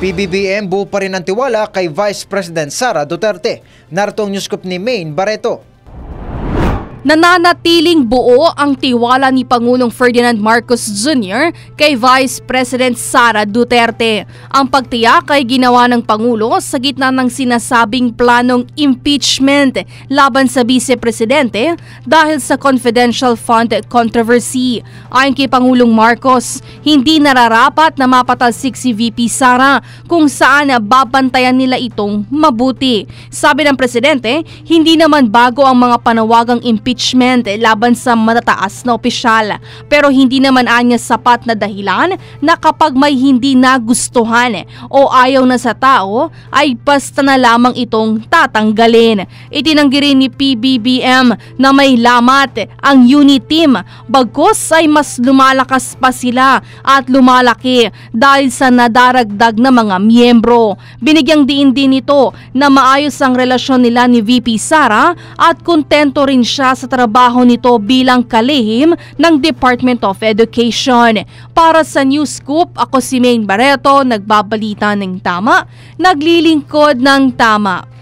PBBM buo pa rin ang tiwala kay Vice President Sara Duterte. Narito ang newscoop ni Maine Barreto. Nananatiling buo ang tiwala ni Pangulong Ferdinand Marcos Jr. kay Vice President Sara Duterte. Ang pagtiyak ay ginawa ng Pangulo sa gitna ng sinasabing planong impeachment laban sa Vice Presidente dahil sa confidential fund controversy. Ayon kay Pangulong Marcos, hindi nararapat na mapatalsik si VP Sara kung saan babantayan nila itong mabuti. Sabi ng Presidente, hindi naman bago ang mga panawagang impeachment impeachment eh, laban sa matataas na opisyal pero hindi naman anya sapat na dahilan na kapag may hindi nagustuhan eh, o ayaw na sa tao ay basta na lamang itong tatanggalin. Itinanggi rin ni PBBM na may lamat eh, ang unit team bagkus ay mas lumalakas pa sila at lumalaki dahil sa nadaragdag na mga miyembro. Binigyang diin din nito na maayos ang relasyon nila ni VP Sara at kontento rin siya sa trabaho nito bilang kalihim ng Department of Education. Para sa News Scoop, ako si Maine Barreto, nagbabalita ng tama, naglilingkod ng tama.